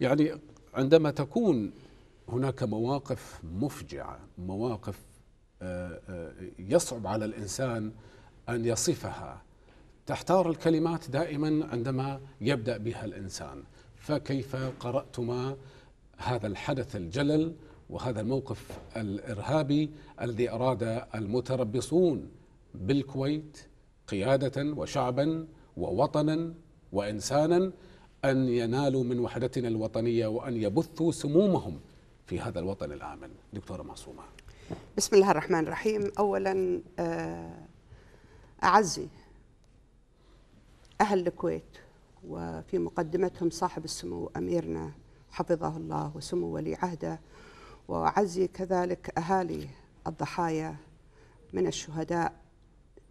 يعني عندما تكون هناك مواقف مفجعه مواقف آه، آه، يصعب على الانسان ان يصفها تحتار الكلمات دائما عندما يبدا بها الانسان فكيف قراتما هذا الحدث الجلل وهذا الموقف الارهابي الذي اراد المتربصون بالكويت قياده وشعبا ووطنا وانسانا أن ينالوا من وحدتنا الوطنية وأن يبثوا سمومهم في هذا الوطن الآمن دكتورة معصومة بسم الله الرحمن الرحيم أولا آه، أعزي أهل الكويت وفي مقدمتهم صاحب السمو أميرنا حفظه الله وسمو ولي عهده وأعزي كذلك أهالي الضحايا من الشهداء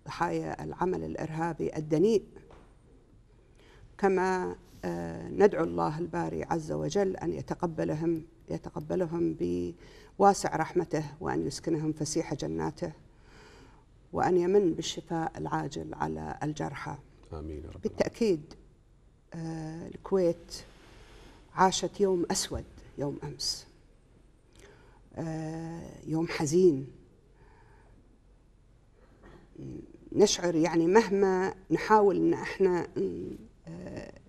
ضحايا العمل الإرهابي الدنيء كما آه، ندعو الله الباري عز وجل أن يتقبلهم يتقبلهم بواسع رحمته وأن يسكنهم فسيح جناته وأن يمن بالشفاء العاجل على الجرحى آمين رب بالتأكيد آه، الكويت عاشت يوم أسود يوم أمس آه، يوم حزين نشعر يعني مهما نحاول ان احنا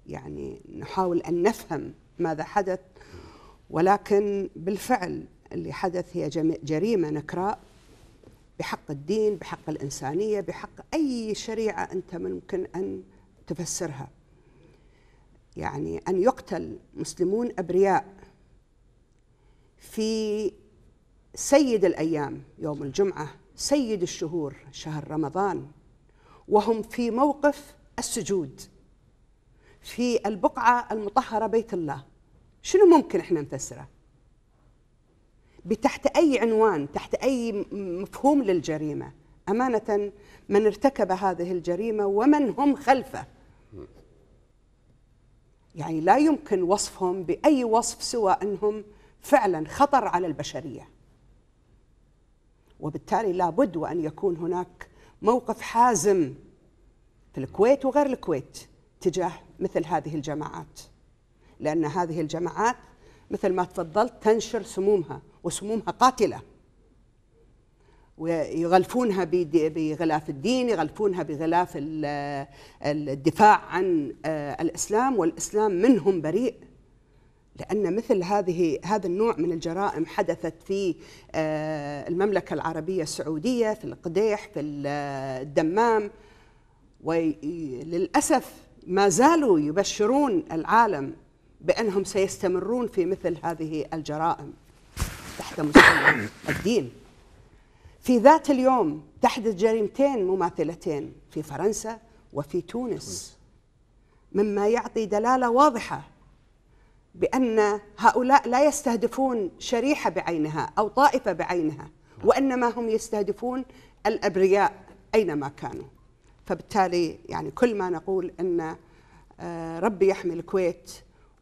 يعني نحاول أن نفهم ماذا حدث ولكن بالفعل اللي حدث هي جريمة نكراء بحق الدين بحق الإنسانية بحق أي شريعة أنت ممكن أن تفسرها يعني أن يقتل مسلمون أبرياء في سيد الأيام يوم الجمعة سيد الشهور شهر رمضان وهم في موقف السجود في البقعة المطهرة بيت الله شنو ممكن احنا نفسره بتحت أي عنوان تحت أي مفهوم للجريمة أمانة من ارتكب هذه الجريمة ومن هم خلفه يعني لا يمكن وصفهم بأي وصف سوى أنهم فعلا خطر على البشرية وبالتالي لابد وأن يكون هناك موقف حازم في الكويت وغير الكويت تجاه مثل هذه الجماعات لأن هذه الجماعات مثل ما تفضلت تنشر سمومها وسمومها قاتلة ويغلفونها بغلاف الدين يغلفونها بغلاف الدفاع عن آه، الإسلام والإسلام منهم بريء لأن مثل هذه هذا النوع من الجرائم حدثت في آه، المملكة العربية السعودية في القديح في آه، الدمام وللأسف ما زالوا يبشرون العالم بأنهم سيستمرون في مثل هذه الجرائم تحت مسمى الدين في ذات اليوم تحدث جريمتين مماثلتين في فرنسا وفي تونس مما يعطي دلالة واضحة بأن هؤلاء لا يستهدفون شريحة بعينها أو طائفة بعينها وإنما هم يستهدفون الأبرياء أينما كانوا فبالتالي يعني كل ما نقول ان آه، ربي يحمي الكويت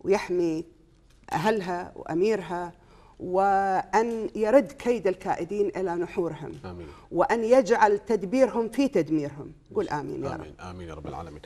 ويحمي اهلها واميرها وان يرد كيد الكائدين الى نحورهم آمين. وان يجعل تدبيرهم في تدميرهم قل امين يا رب امين يا رب العالمين